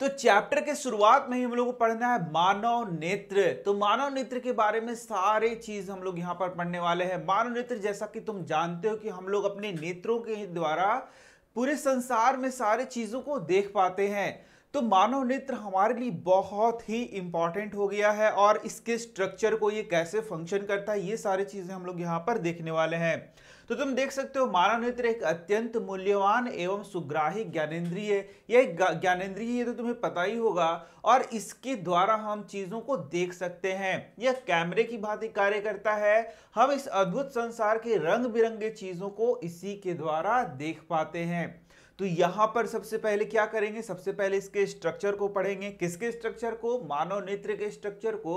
तो चैप्टर के शुरुआत में ही हम लोग को पढ़ना है मानव नेत्र तो मानव नेत्र के बारे में सारे चीज हम लोग यहाँ पर पढ़ने वाले हैं मानव नेत्र जैसा कि तुम जानते हो कि हम लोग अपने नेत्रों के द्वारा पूरे संसार में सारे चीजों को देख पाते हैं तो मानव नेत्र हमारे लिए बहुत ही इंपॉर्टेंट हो गया है और इसके स्ट्रक्चर को ये कैसे फंक्शन करता है ये सारी चीज़ें हम लोग यहाँ पर देखने वाले हैं तो तुम देख सकते हो मानव नेत्र एक अत्यंत मूल्यवान एवं सुग्राही ज्ञानेन्द्रीय यह ज्ञानेन्द्रीय तो तुम्हें पता ही होगा और इसके द्वारा हम चीज़ों को देख सकते हैं यह कैमरे की भांति कार्य करता है हम इस अद्भुत संसार के रंग बिरंगे चीज़ों को इसी के द्वारा देख पाते हैं तो यहां पर सबसे पहले क्या करेंगे सबसे पहले इसके स्ट्रक्चर को पढ़ेंगे किसके स्ट्रक्चर को मानव नेत्र के स्ट्रक्चर को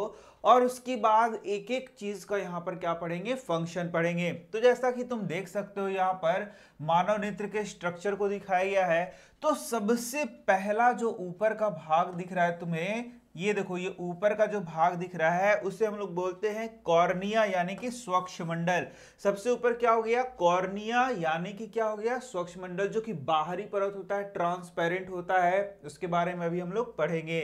और उसके बाद एक एक चीज का यहाँ पर क्या पढ़ेंगे फंक्शन पढ़ेंगे तो जैसा कि तुम देख सकते हो यहाँ पर मानव नेत्र के स्ट्रक्चर को दिखाया गया है तो सबसे पहला जो ऊपर का भाग दिख रहा है तुम्हें ये देखो ये ऊपर का जो भाग दिख रहा है उसे हम लोग बोलते हैं कॉर्निया यानी कि स्वच्छ मंडल सबसे ऊपर क्या हो गया कॉर्निया यानी कि क्या हो गया स्वच्छ मंडल जो कि बाहरी परत होता है ट्रांसपेरेंट होता है उसके बारे में अभी हम लोग पढ़ेंगे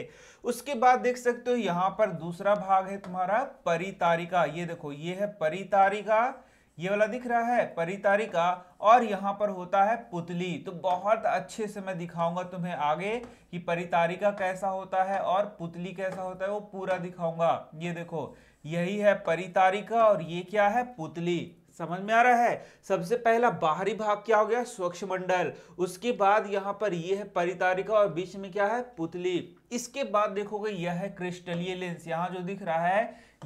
उसके बाद देख सकते हो यहाँ पर दूसरा भाग है तुम्हारा परितारिका ये देखो ये है परितारिका ये वाला दिख रहा है परितारिका और यहाँ पर होता है पुतली तो बहुत अच्छे से मैं दिखाऊंगा तुम्हें आगे कि परितारिका कैसा होता है और पुतली कैसा होता है वो पूरा दिखाऊंगा ये देखो यही है परितारिका और ये क्या है पुतली समझ में आ रहा है सबसे पहला बाहरी भाग क्या हो गया स्वच्छ मंडल उसके बाद यहाँ पर ये है परितारिका और बीच में क्या है पुतली इसके बाद देखोगे यह है क्रिस्टलीय लेंस यहाँ जो दिख रहा है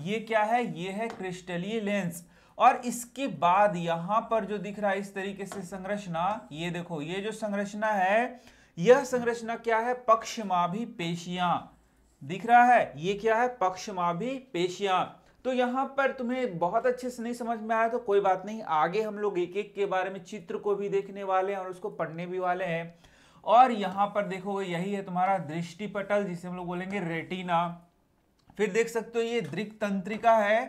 ये क्या है ये है क्रिस्टलीय लेंस और इसके बाद यहां पर जो दिख रहा है इस तरीके से संरचना ये देखो ये जो संरचना है यह संरचना क्या है पक्षमाभी पेशियां दिख रहा है ये क्या है पक्षमाभी पेशियां तो यहां पर तुम्हें बहुत अच्छे से नहीं समझ में आया तो कोई बात नहीं आगे हम लोग एक एक के बारे में चित्र को भी देखने वाले हैं और उसको पढ़ने भी वाले हैं और यहाँ पर देखोगे यही है तुम्हारा दृष्टि पटल जिसे हम लोग बोलेंगे रेटिना फिर देख सकते हो ये दृक तंत्रिका है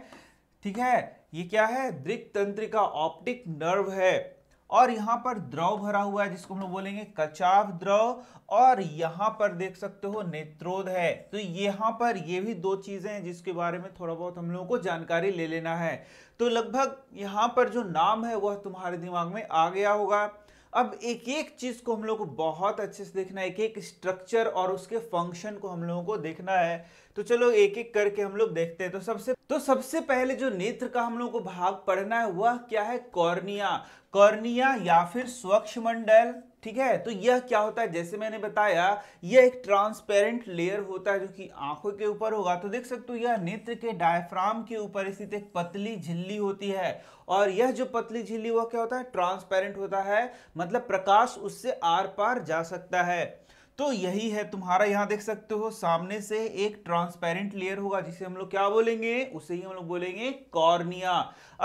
ठीक है ये क्या है दृक तंत्रिका ऑप्टिक नर्व है और यहां पर द्रव भरा हुआ है जिसको हम लोग बोलेंगे कचाव द्रव और यहां पर देख सकते हो नेत्रोद है तो यहां पर ये भी दो चीजें हैं जिसके बारे में थोड़ा बहुत हम लोगों को जानकारी ले लेना है तो लगभग यहां पर जो नाम है वह तुम्हारे दिमाग में आ गया होगा अब एक एक चीज को हम लोग को बहुत अच्छे से देखना है एक एक स्ट्रक्चर और उसके फंक्शन को हम लोगों को देखना है तो चलो एक एक करके हम लोग देखते हैं तो सबसे तो सबसे पहले जो नेत्र का हम लोग को भाग पढ़ना है वह क्या है कॉर्निया कॉर्निया या फिर स्वच्छ मंडल ठीक है तो यह क्या होता है जैसे मैंने बताया यह एक ट्रांसपेरेंट लेयर होता है जो कि आंखों के ऊपर होगा तो देख सकते हो यह नेत्र के डायफ्राम के ऊपर स्थित एक पतली झिल्ली होती है और यह जो पतली झिल्ली वह क्या होता है ट्रांसपेरेंट होता है मतलब प्रकाश उससे आर पार जा सकता है तो यही है तुम्हारा यहाँ देख सकते हो सामने से एक ट्रांसपेरेंट लेयर होगा जिसे हम लोग क्या बोलेंगे उसे ही हम लोग बोलेंगे कॉर्निया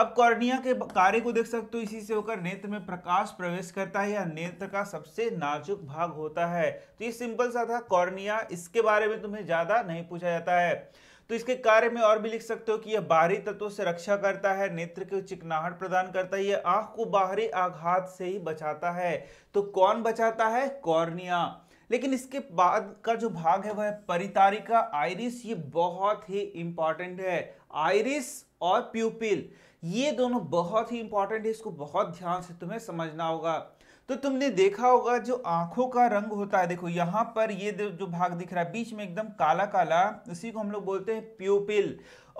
अब कॉर्निया के कार्य को देख सकते हो इसी से होकर नेत्र में प्रकाश प्रवेश करता है या नेत्र का सबसे नाजुक भाग होता है तो ये सिंपल सा था कॉर्निया इसके बारे में तुम्हें ज़्यादा नहीं पूछा जाता है तो इसके कार्य में और भी लिख सकते हो कि यह बाहरी तत्वों से रक्षा करता है नेत्र के चिकनाहट प्रदान करता है यह आंख को बाहरी आघात से ही बचाता है तो कौन बचाता है कॉर्निया लेकिन इसके बाद का जो भाग है वह है परितारिका आयरिस ये बहुत ही इंपॉर्टेंट है आयरिस और प्यूपिल ये दोनों बहुत ही इंपॉर्टेंट है इसको बहुत ध्यान से तुम्हें समझना होगा तो तुमने देखा होगा जो आंखों का रंग होता है देखो यहां पर ये जो भाग दिख रहा है बीच में एकदम काला काला उसी को हम लोग बोलते हैं प्यूपिल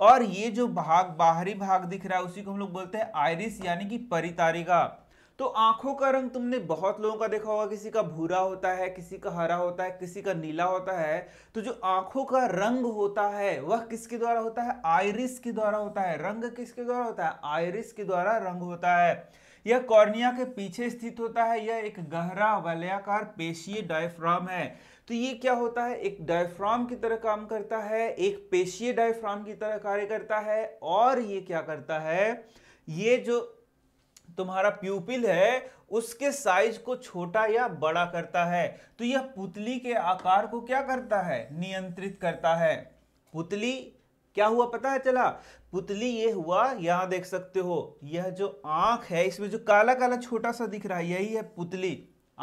और ये जो भाग बाहरी भाग दिख रहा है उसी को हम लोग बोलते हैं आयरिस यानी कि परितारिका तो आंखों का रंग तुमने बहुत लोगों का देखा होगा किसी का भूरा होता है किसी का हरा होता है किसी का नीला होता है तो जो आंखों का रंग होता है वह किसके द्वारा होता है आयरिस के द्वारा होता है रंग किसके द्वारा होता है आयरिस के द्वारा रंग होता है यह कॉर्निया के पीछे स्थित होता है यह एक गहरा वलयाकार पेशीय डायफ्राम है तो ये क्या होता है एक डायफ्राम की तरह काम करता है एक पेशीय डायफ्राम की तरह कार्य करता है और ये क्या करता है ये जो तुम्हारा प्यूपिल है उसके साइज को छोटा या बड़ा करता है तो यह पुतली के आकार को क्या करता है नियंत्रित करता है पुतली क्या हुआ पता है चला पुतली ये हुआ यहां देख सकते हो यह जो आंख है इसमें जो काला काला छोटा सा दिख रहा है यही है पुतली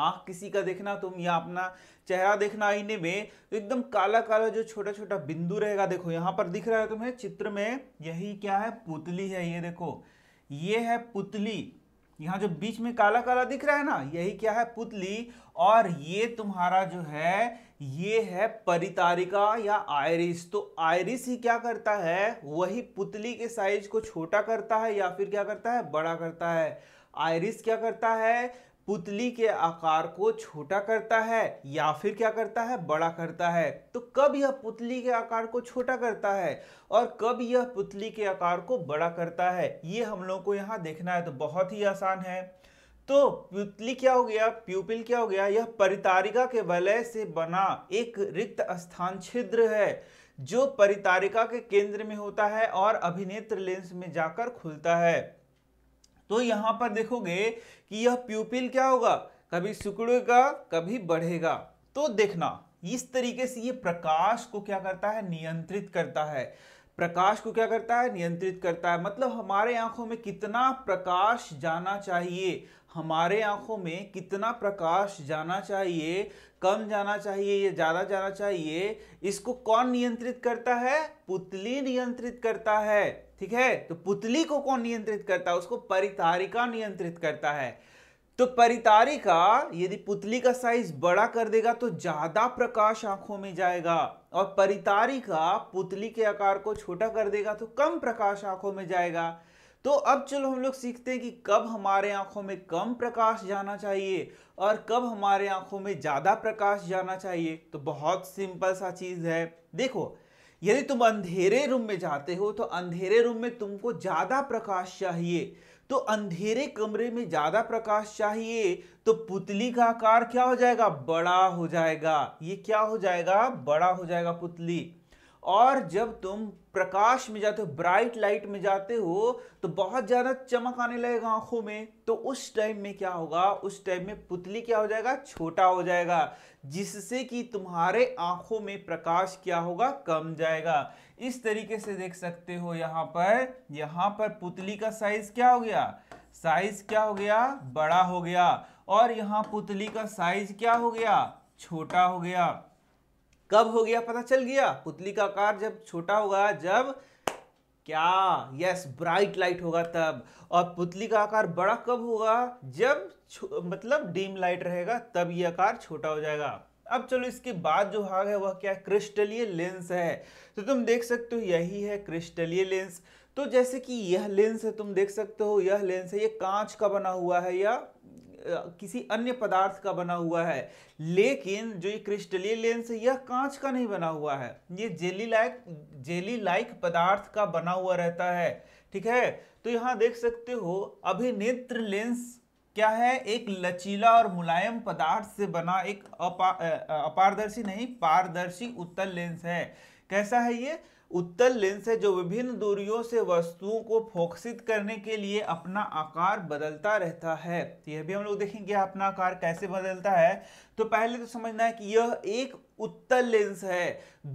आंख किसी का देखना तुम या अपना चेहरा देखना आईने में तो एकदम काला काला जो छोटा छोटा बिंदु रहेगा देखो यहां पर दिख रहा है तुम्हें चित्र में यही क्या है पुतली है ये देखो ये है पुतली यहाँ जो बीच में काला काला दिख रहा है ना यही क्या है पुतली और ये तुम्हारा जो है ये है परितारिका या आयरिस तो आयरिस ही क्या करता है वही पुतली के साइज को छोटा करता है या फिर क्या करता है बड़ा करता है आयरिस क्या करता है पुतली के आकार को छोटा करता है या फिर क्या करता है बड़ा करता है तो कब यह पुतली के आकार को छोटा करता है और कब यह पुतली के आकार को बड़ा करता है ये हम लोग को यहाँ देखना है तो बहुत ही आसान है तो पुतली क्या हो गया प्यूपिल क्या हो गया यह परितारिका के वलय से बना एक रिक्त स्थान छिद्र है जो परितारिका के केंद्र में होता है और अभिनेत्र लेंस में जाकर खुलता है तो यहाँ पर देखोगे कि यह प्यूपिल क्या होगा कभी सुकड़ेगा कभी बढ़ेगा तो देखना इस तरीके से ये प्रकाश को क्या करता है नियंत्रित करता है प्रकाश को क्या करता है नियंत्रित करता है मतलब हमारे आंखों में कितना प्रकाश जाना चाहिए हमारे आंखों में कितना प्रकाश जाना चाहिए कम जाना चाहिए या ज़्यादा जाना चाहिए इसको कौन नियंत्रित करता है पुतली नियंत्रित करता है ठीक है तो पुतली को कौन नियंत्रित करता है उसको परितारिका नियंत्रित करता है तो परितारिका यदि पुतली का साइज बड़ा कर देगा तो ज्यादा प्रकाश आंखों में जाएगा और परितारिका पुतली के आकार को छोटा कर देगा तो कम प्रकाश आंखों में जाएगा तो अब चलो हम लोग सीखते हैं कि कब हमारे आंखों में कम प्रकाश जाना चाहिए और कब हमारे आंखों में ज्यादा प्रकाश जाना चाहिए तो बहुत सिंपल सा चीज है देखो यदि तुम अंधेरे रूम में जाते हो तो अंधेरे रूम में तुमको ज़्यादा प्रकाश चाहिए तो अंधेरे कमरे में ज़्यादा प्रकाश चाहिए तो पुतली का आकार क्या हो जाएगा बड़ा हो जाएगा ये क्या हो जाएगा बड़ा हो जाएगा पुतली और जब तुम प्रकाश में जाते हो ब्राइट लाइट में जाते हो तो बहुत ज़्यादा चमक आने लगेगा आंखों में तो उस टाइम में क्या होगा उस टाइम में पुतली क्या हो जाएगा छोटा हो जाएगा जिससे कि तुम्हारे आंखों में प्रकाश क्या होगा कम जाएगा इस तरीके से देख सकते हो यहाँ पर यहाँ पर पुतली का साइज क्या हो गया साइज क्या हो गया बड़ा हो गया और यहाँ पुतली का साइज क्या हो गया छोटा हो गया कब हो गया पता चल गया पुतली का आकार जब छोटा होगा जब क्या यस ब्राइट लाइट होगा तब और पुतली का आकार बड़ा कब होगा जब मतलब डीम लाइट रहेगा तब ये आकार छोटा हो जाएगा अब चलो इसके बाद जो भाग है वह क्या है क्रिस्टलीय लेंस है तो तुम देख सकते हो यही है क्रिस्टलीय लेंस तो जैसे कि यह लेंस है तुम देख सकते हो यह लेंस है ये कांच का बना हुआ है या किसी अन्य पदार्थ का बना हुआ है लेकिन जो ये क्रिस्टलीय लेंस है यह कांच का नहीं बना हुआ है ये जेली लाइक जेली लाइक पदार्थ का बना हुआ रहता है ठीक है तो यहाँ देख सकते हो अभिनेत्र लेंस क्या है एक लचीला और मुलायम पदार्थ से बना एक अपा, अपारदर्शी नहीं पारदर्शी उत्तल लेंस है कैसा है ये उत्तल लेंस है जो विभिन्न दूरियों से वस्तुओं को फोकसित करने के लिए अपना आकार बदलता रहता है यह भी हम लोग देखेंगे अपना आकार कैसे बदलता है तो पहले तो समझना है कि यह एक उत्तल लेंस है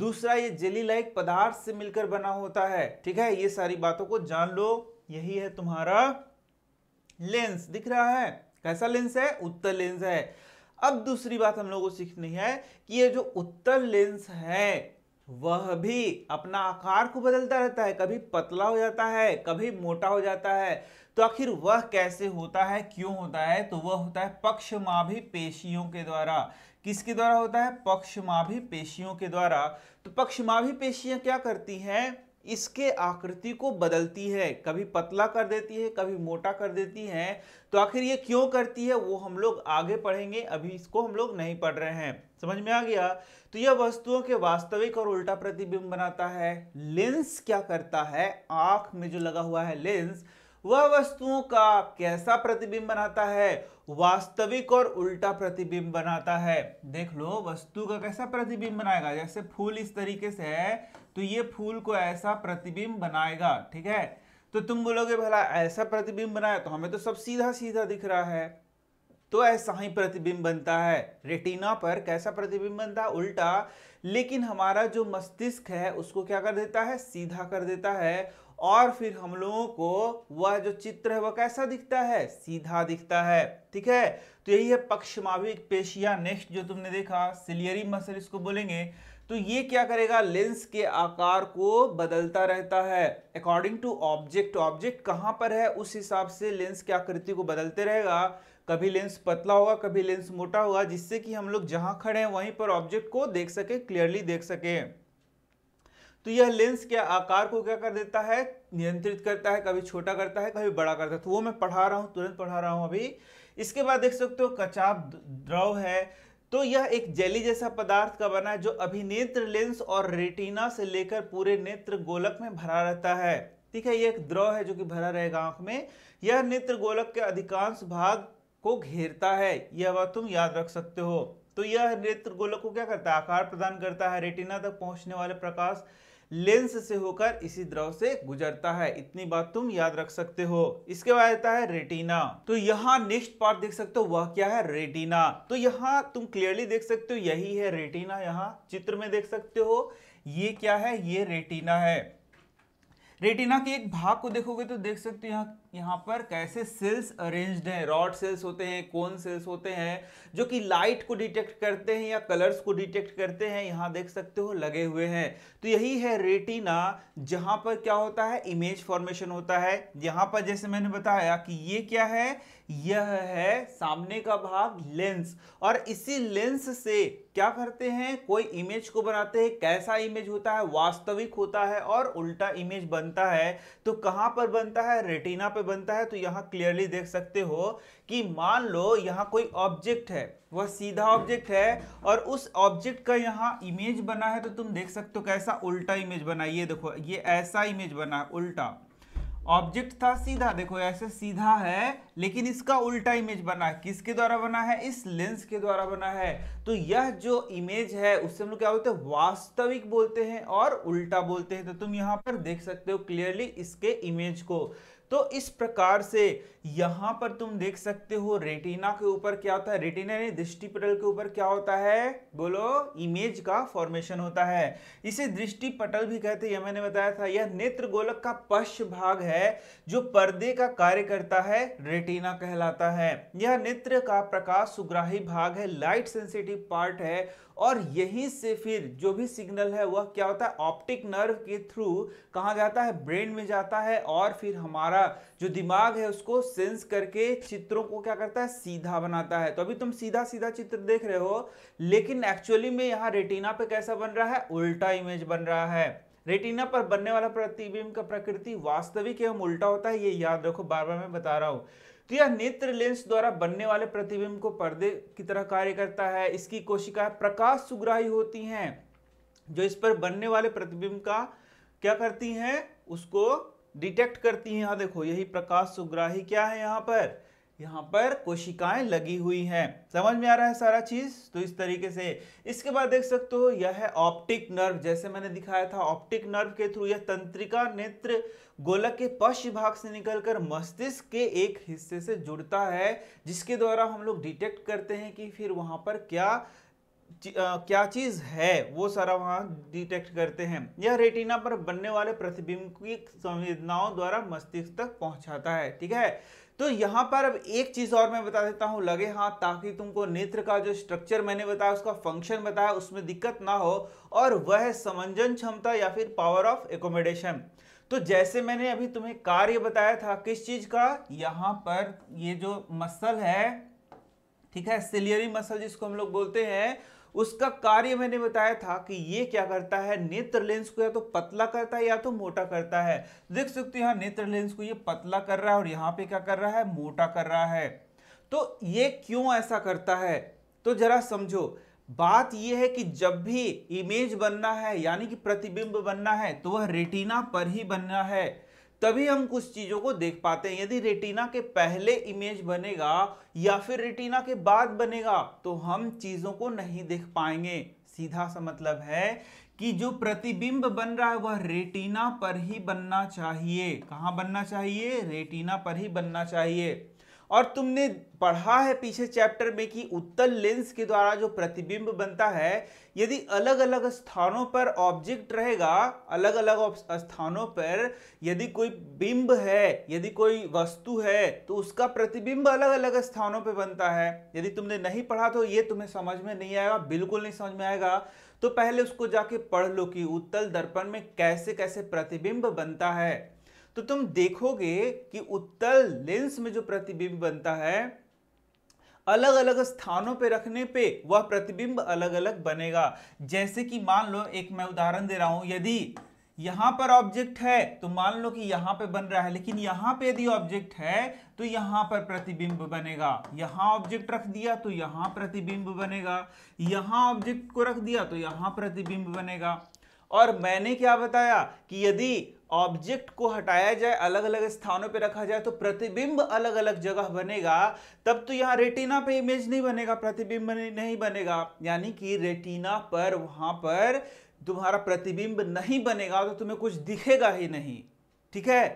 दूसरा ये जेली लाइक पदार्थ से मिलकर बना होता है ठीक है ये सारी बातों को जान लो यही है तुम्हारा लेंस दिख रहा है कैसा लेंस है उत्तर लेंस है अब दूसरी बात हम लोग को सीखनी है कि ये जो उत्तर लेंस है वह भी अपना आकार को बदलता रहता है कभी पतला हो जाता है कभी मोटा हो जाता है तो आखिर वह कैसे होता है क्यों होता है तो वह होता है पक्षमाभि पेशियों के द्वारा किसके द्वारा होता है पक्षमाभि पेशियों के द्वारा तो पक्षमाभि पेशियां क्या करती हैं इसके आकृति को बदलती है कभी पतला कर देती है कभी मोटा कर देती है तो आखिर ये क्यों करती है वो हम लोग आगे पढ़ेंगे अभी इसको हम लोग नहीं पढ़ रहे हैं समझ में आ गया तो यह वस्तुओं के वास्तविक और उल्टा प्रतिबिंब बनाता है लेंस क्या करता है आंख में जो लगा हुआ है लेंस वह वस्तुओं का कैसा प्रतिबिंब बनाता है वास्तविक और उल्टा प्रतिबिंब बनाता है देख लो वस्तु का कैसा प्रतिबिंब बनाएगा जैसे फूल इस तरीके से है तो ये फूल को ऐसा प्रतिबिंब बनाएगा ठीक है तो तुम बोलोगे भला ऐसा प्रतिबिंब बनाया तो हमें तो सब सीधा सीधा दिख रहा है तो ऐसा ही प्रतिबिंब बनता है रेटिना पर कैसा प्रतिबिंब बनता है उल्टा लेकिन हमारा जो मस्तिष्क है उसको क्या कर देता है सीधा कर देता है और फिर हम लोगों को वह जो चित्र है वह कैसा दिखता है सीधा दिखता है ठीक है तो यही है पक्षमाविक पेशिया नेक्स्ट जो तुमने देखा सिलियरी मसल इसको बोलेंगे तो ये क्या करेगा लेंस के आकार को बदलता रहता है अकॉर्डिंग टू ऑब्जेक्ट ऑब्जेक्ट कहाँ पर है उस हिसाब से लेंस की आकृति को बदलते रहेगा कभी लेंस पतला होगा कभी लेंस मोटा होगा जिससे कि हम लोग जहां खड़े हैं वहीं पर ऑब्जेक्ट को देख सके क्लियरली देख सके तो यह लेंस के आकार को क्या कर देता है नियंत्रित करता है कभी छोटा करता है कभी बड़ा करता है तो वो मैं पढ़ा रहा हूं तुरंत पढ़ा रहा हूं अभी इसके बाद देख सकते हो कचाप द्रव है तो यह एक जेली जैसा पदार्थ का बना है जो अभिनेत्र लेंस और रेटिना से लेकर पूरे नेत्र गोलक में भरा रहता है ठीक है यह एक द्रव है जो कि भरा रहेगा आंख में यह नेत्र गोलक के अधिकांश भाग को घेरता है यह बात तुम याद रख सकते हो तो यह नेत्र गोलक को क्या करता है आकार प्रदान करता है रेटिना तक पहुंचने वाले प्रकाश लेंस से होकर इसी द्रव से गुजरता है इतनी बात तुम याद रख सकते हो इसके बाद आता है रेटिना तो यहाँ नेक्स्ट पार्ट देख सकते हो वह क्या है रेटिना तो यहाँ तुम क्लियरली देख सकते हो यही है रेटिना यहाँ चित्र में देख सकते हो ये क्या है ये रेटिना है रेटिना के एक भाग को देखोगे तो देख सकते हो यहाँ यहाँ पर कैसे सेल्स अरेंज्ड हैं रॉड सेल्स होते हैं कौन सेल्स होते हैं जो कि लाइट को डिटेक्ट करते हैं या कलर्स को डिटेक्ट करते हैं यहाँ देख सकते हो लगे हुए हैं तो यही है रेटिना जहाँ पर क्या होता है इमेज फॉर्मेशन होता है यहाँ पर जैसे मैंने बताया कि ये क्या है यह है सामने का भाग लेंस और इसी लेंस से क्या करते हैं कोई इमेज को बनाते हैं कैसा इमेज होता है वास्तविक होता है और उल्टा इमेज बनता है तो कहां पर बनता है रेटिना पे बनता है तो यहाँ क्लियरली देख सकते हो कि मान लो यहां कोई ऑब्जेक्ट है वह सीधा ऑब्जेक्ट है और उस ऑब्जेक्ट का यहाँ इमेज बना है तो तुम देख सकते हो कैसा उल्टा इमेज बना ये देखो ये ऐसा इमेज बना उल्टा ऑब्जेक्ट था सीधा देखो ऐसे सीधा है लेकिन इसका उल्टा इमेज बना है किसके द्वारा बना है इस लेंस के द्वारा बना है तो यह जो इमेज है उससे हम लोग क्या बोलते हैं वास्तविक बोलते हैं और उल्टा बोलते हैं तो तुम यहां पर देख सकते हो क्लियरली इसके इमेज को तो इस प्रकार से यहां पर तुम देख सकते हो रेटिना के ऊपर क्या होता है रेटिना यानी दृष्टिपटल के ऊपर क्या होता है बोलो इमेज का फॉर्मेशन होता है इसे दृष्टिपटल भी कहते हैं मैंने बताया था यह नेत्र गोलक का पश्च भाग है जो पर्दे का कार्य करता है रेटिना कहलाता है यह नेत्र का प्रकाश सुग्राही भाग है लाइट सेंसिटिव पार्ट है और यहीं से फिर जो भी सिग्नल है वह क्या होता है ऑप्टिक नर्व के थ्रू कहाँ जाता है ब्रेन में जाता है और फिर हमारा जो दिमाग है उसको सेंस करके चित्रों को क्या करता है सीधा बनाता है तो अभी तुम सीधा सीधा चित्र देख रहे हो लेकिन एक्चुअली में यहाँ रेटिना पे कैसा बन रहा है उल्टा इमेज बन रहा है रेटिना पर बनने वाला प्रतिबिंब का प्रकृति वास्तविक एवं उल्टा होता है ये याद रखो बार बार मैं बता रहा हूँ तो यह नेत्र लेंस द्वारा बनने वाले प्रतिबिंब को पर्दे की तरह कार्य करता है इसकी कोशिकाएं प्रकाश सुग्राही होती हैं जो इस पर बनने वाले प्रतिबिंब का क्या करती हैं उसको डिटेक्ट करती हैं यहां देखो यही प्रकाश सुग्राही क्या है यहां पर यहाँ पर कोशिकाएं लगी हुई हैं समझ में आ रहा है सारा चीज तो इस तरीके से इसके बाद देख सकते हो यह है ऑप्टिक नर्व जैसे मैंने दिखाया था ऑप्टिक नर्व के थ्रू यह तंत्रिका नेत्र गोलक के पश्च भाग से निकलकर मस्तिष्क के एक हिस्से से जुड़ता है जिसके द्वारा हम लोग डिटेक्ट करते हैं कि फिर वहां पर क्या क्या चीज़ है वो सारा वहाँ डिटेक्ट करते हैं यह रेटिना पर बनने वाले प्रतिबिंब की संवेदनाओं द्वारा मस्तिष्क तक पहुँचाता है ठीक है तो यहाँ पर अब एक चीज़ और मैं बता देता हूँ लगे हाथ ताकि तुमको नेत्र का जो स्ट्रक्चर मैंने बताया उसका फंक्शन बताया उसमें दिक्कत ना हो और वह समंजन क्षमता या फिर पावर ऑफ एकोमोडेशन तो जैसे मैंने अभी तुम्हें कार्य बताया था किस चीज़ का यहाँ पर ये जो मसल है ठीक है सिलियरी मसल जिसको हम लोग बोलते हैं उसका कार्य मैंने बताया था कि ये क्या करता है नेत्र लेंस को या तो पतला करता है या तो मोटा करता है देख सकते हो यहाँ नेत्र लेंस को ये पतला कर रहा है और यहाँ पे क्या कर रहा है मोटा कर रहा है तो ये क्यों ऐसा करता है तो जरा समझो बात यह है कि जब भी इमेज बनना है यानी कि प्रतिबिंब बनना है तो वह रेटिना पर ही बनना है तभी हम कुछ चीज़ों को देख पाते हैं यदि रेटिना के पहले इमेज बनेगा या फिर रेटिना के बाद बनेगा तो हम चीज़ों को नहीं देख पाएंगे सीधा सा मतलब है कि जो प्रतिबिंब बन रहा है वह रेटिना पर ही बनना चाहिए कहाँ बनना चाहिए रेटिना पर ही बनना चाहिए और तुमने पढ़ा है पीछे चैप्टर में कि उत्तल लेंस के द्वारा जो प्रतिबिंब बनता है यदि अलग अलग स्थानों पर ऑब्जेक्ट रहेगा अलग अलग स्थानों पर यदि कोई बिंब है यदि कोई वस्तु है तो उसका प्रतिबिंब अलग अलग स्थानों पर बनता है यदि तुमने नहीं पढ़ा तो ये तुम्हें समझ में नहीं आएगा बिल्कुल नहीं समझ में आएगा तो पहले उसको जाके पढ़ लो कि उत्तल दर्पण में कैसे कैसे प्रतिबिंब बनता है तो तुम देखोगे कि उत्तल लेंस में जो प्रतिबिंब बनता है अलग अलग स्थानों पर रखने पे वह प्रतिबिंब अलग अलग बनेगा जैसे कि मान लो एक मैं उदाहरण दे रहा हूं यदि यहां पर ऑब्जेक्ट है तो मान लो कि यहां पे बन रहा है लेकिन यहां पे यदि ऑब्जेक्ट है तो यहां पर प्रतिबिंब बनेगा यहां ऑब्जेक्ट रख दिया तो यहां प्रतिबिंब बनेगा यहां ऑब्जेक्ट को रख दिया तो यहां प्रतिबिंब बनेगा और मैंने क्या बताया कि यदि ऑब्जेक्ट को हटाया जाए अलग अलग स्थानों पर रखा जाए तो प्रतिबिंब अलग अलग जगह बनेगा तब तो यहाँ रेटिना पे इमेज नहीं बनेगा प्रतिबिंब नहीं बनेगा यानी कि रेटिना पर वहां पर तुम्हारा प्रतिबिंब नहीं बनेगा तो तुम्हें कुछ दिखेगा ही नहीं ठीक है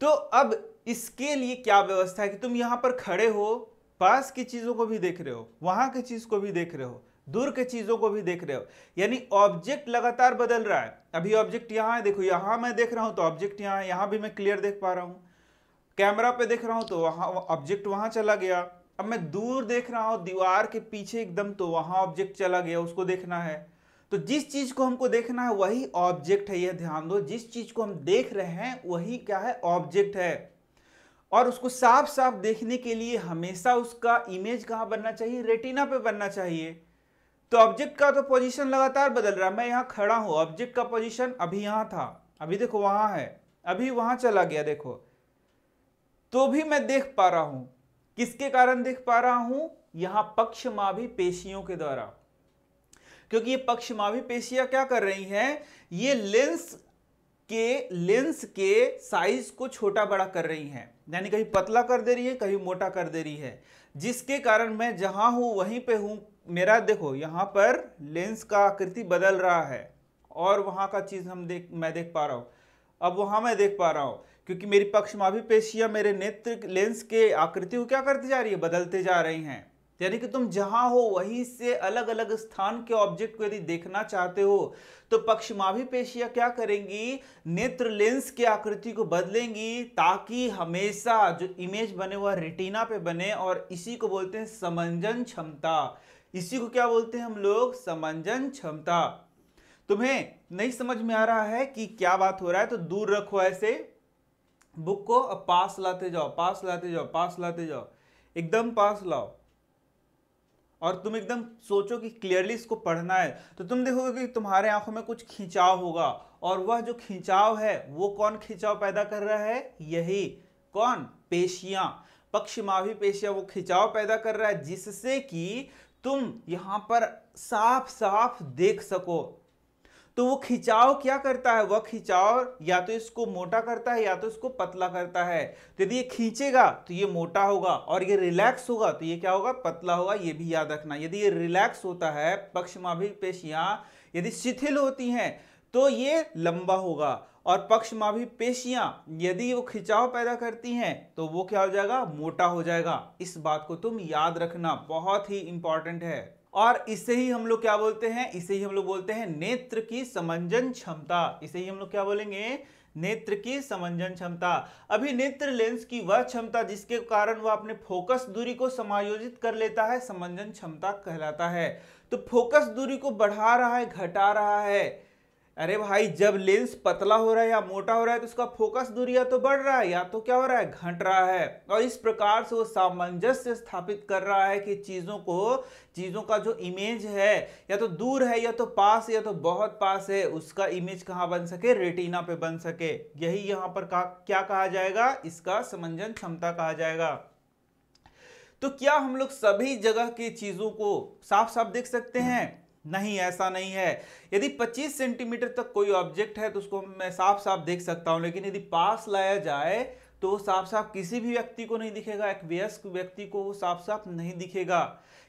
तो अब इसके लिए क्या व्यवस्था है कि तुम यहां पर खड़े हो पास की चीजों को भी देख रहे हो वहां की चीज को भी देख रहे हो दूर के चीज़ों को भी देख रहे हो यानी ऑब्जेक्ट लगातार बदल रहा है अभी ऑब्जेक्ट यहाँ है देखो यहाँ मैं देख रहा हूँ तो ऑब्जेक्ट यहाँ है यहाँ भी मैं क्लियर देख पा रहा हूँ कैमरा पे देख रहा हूँ तो वहाँ ऑब्जेक्ट वहाँ चला गया अब मैं दूर देख रहा हूँ दीवार के पीछे एकदम तो वहाँ ऑब्जेक्ट चला गया उसको देखना है तो जिस चीज़ को हमको देखना है वही ऑब्जेक्ट है यह ध्यान दो जिस चीज़ को हम देख रहे हैं वही क्या है ऑब्जेक्ट है और उसको साफ साफ देखने के लिए हमेशा उसका इमेज कहाँ बनना चाहिए रेटिना पे बनना चाहिए तो ऑब्जेक्ट का तो पोजीशन लगातार बदल रहा है मैं यहाँ खड़ा हूँ ऑब्जेक्ट का पोजीशन अभी यहाँ था अभी देखो वहाँ है अभी वहाँ चला गया देखो तो भी मैं देख पा रहा हूँ किसके कारण देख पा रहा हूँ यहाँ माभी पेशियों के द्वारा क्योंकि ये पक्षमाभी पेशियां क्या कर रही हैं ये लेंस के लेंस के साइज को छोटा बड़ा कर रही हैं यानी कहीं पतला कर दे रही है कहीं मोटा कर दे रही है जिसके कारण मैं जहाँ हूँ वहीं पे हूँ मेरा देखो यहाँ पर लेंस का आकृति बदल रहा है और वहाँ का चीज़ हम देख मैं देख पा रहा हूँ अब वहाँ मैं देख पा रहा हूँ क्योंकि मेरी पक्षमाभि पेशियाँ मेरे नेत्र लेंस के आकृति को क्या करती जा रही है बदलते जा रही हैं यानी कि तुम जहां हो वहीं से अलग अलग स्थान के ऑब्जेक्ट को यदि देखना चाहते हो तो पक्षमाभि पेशियां क्या करेंगी नेत्र लेंस की आकृति को बदलेंगी ताकि हमेशा जो इमेज बने वह रेटिना पे बने और इसी को बोलते हैं समंजन क्षमता इसी को क्या बोलते हैं हम लोग समंजन क्षमता तुम्हें नहीं समझ में आ रहा है कि क्या बात हो रहा है तो दूर रखो ऐसे बुक को पास लाते जाओ पास लाते जाओ पास लाते जाओ एकदम पास लाओ और तुम एकदम सोचो कि क्लियरली इसको पढ़ना है तो तुम देखोगे कि तुम्हारे आंखों में कुछ खिंचाव होगा और वह जो खिंचाव है वो कौन खिंचाव पैदा कर रहा है यही कौन पेशियां पक्षमावी पेशियां वो खिंचाव पैदा कर रहा है जिससे कि तुम यहाँ पर साफ साफ देख सको तो वो खिंचाव क्या करता है वह खिंचाव या तो इसको मोटा करता है या तो इसको पतला करता है तो यदि ये खींचेगा तो ये मोटा होगा और ये रिलैक्स होगा तो ये क्या होगा पतला होगा ये भी याद रखना यदि ये रिलैक्स होता है पक्षमाभी पेशियां यदि शिथिल होती हैं तो ये लंबा होगा और पक्षमाभी पेशियां यदि वो खिंचाव पैदा करती हैं तो वो क्या हो जाएगा मोटा हो जाएगा इस बात को तुम याद रखना बहुत ही इंपॉर्टेंट है और इसे ही हम लोग क्या बोलते हैं इसे ही हम लोग बोलते हैं नेत्र की समंजन क्षमता इसे ही हम लोग क्या बोलेंगे नेत्र की समंजन क्षमता अभी नेत्र लेंस की वह क्षमता जिसके कारण वह अपने फोकस दूरी को समायोजित कर लेता है समंजन क्षमता कहलाता है तो फोकस दूरी को बढ़ा रहा है घटा रहा है अरे भाई जब लेंस पतला हो रहा है या मोटा हो रहा है तो उसका फोकस दूरी या तो बढ़ रहा है या तो क्या हो रहा है घट रहा है और इस प्रकार से वो सामंजस्य स्थापित कर रहा है कि चीज़ों को चीज़ों का जो इमेज है या तो दूर है या तो पास या तो बहुत पास है उसका इमेज कहाँ बन सके रेटिना पे बन सके यही यहाँ पर का, क्या कहा जाएगा इसका समंजन क्षमता कहा जाएगा तो क्या हम लोग सभी जगह की चीज़ों को साफ साफ देख सकते हैं नहीं ऐसा नहीं है यदि 25 सेंटीमीटर तक कोई ऑब्जेक्ट है तो उसको मैं साफ साफ देख सकता हूँ लेकिन यदि पास लाया जाए तो वो साफ साफ किसी भी व्यक्ति को नहीं दिखेगा एक वयस्क व्यक्ति को वो साफ साफ नहीं दिखेगा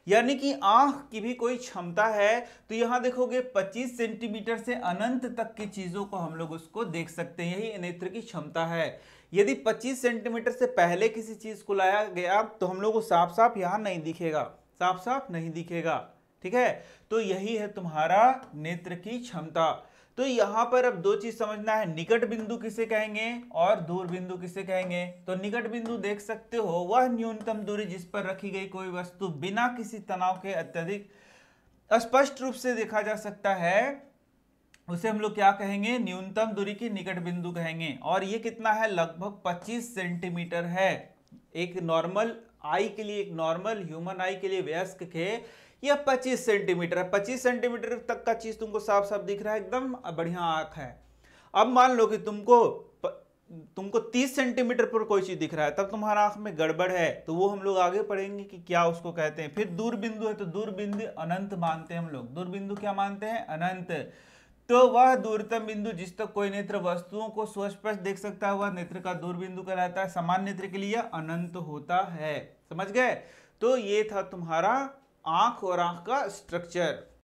यानी कि आंख की भी कोई क्षमता है तो यहाँ देखोगे 25 सेंटीमीटर से अनंत तक की चीज़ों को हम लोग उसको देख सकते हैं यही नेत्र की क्षमता है यदि 25 सेंटीमीटर से पहले किसी चीज़ को लाया गया तो हम लोग को साफ साफ यहाँ नहीं दिखेगा साफ साफ नहीं दिखेगा ठीक है तो यही है तुम्हारा नेत्र की क्षमता तो यहां पर अब दो चीज समझना है निकट बिंदु किसे कहेंगे और दूर बिंदु किसे कहेंगे तो निकट बिंदु देख सकते हो वह न्यूनतम दूरी जिस पर रखी गई कोई वस्तु बिना किसी तनाव के अत्यधिक स्पष्ट रूप से देखा जा सकता है उसे हम लोग क्या कहेंगे न्यूनतम दूरी की निकट बिंदु कहेंगे और ये कितना है लगभग 25 सेंटीमीटर है एक नॉर्मल आई के लिए एक नॉर्मल ह्यूमन आई के लिए व्यस्क के यह 25 सेंटीमीटर है 25 सेंटीमीटर तक का चीज़ तुमको साफ साफ दिख रहा है एकदम बढ़िया आंख है अब मान लो कि तुमको तुमको 30 सेंटीमीटर पर कोई चीज़ दिख रहा है तब तुम्हारा आंख में गड़बड़ है तो वो हम लोग आगे पढ़ेंगे कि क्या उसको कहते हैं फिर दूरबिंदु है तो दूरबिंदु अनंत मानते हैं हम लोग दूरबिंदु क्या मानते हैं अनंत तो वह दूरतम बिंदु जिस तक कोई नेत्र वस्तुओं को स्वस्पष्ट देख सकता है वह नेत्र का दूरबिंदु कहलाता है समान नेत्र के लिए अनंत होता है समझ गए तो ये था तुम्हारा आँख और आँख का स्ट्रक्चर